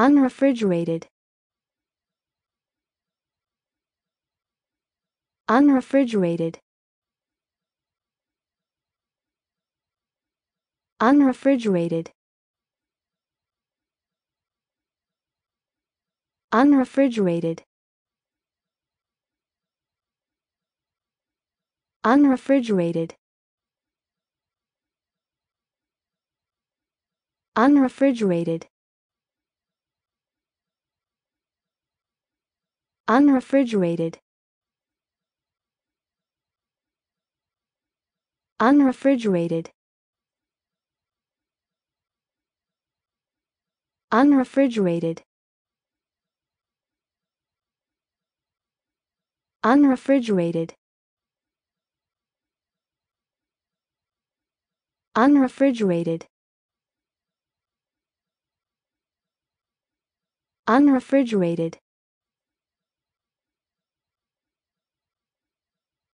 unrefrigerated unrefrigerated unrefrigerated unrefrigerated unrefrigerated unrefrigerated unrefrigerated unrefrigerated unrefrigerated unrefrigerated unrefrigerated unrefrigerated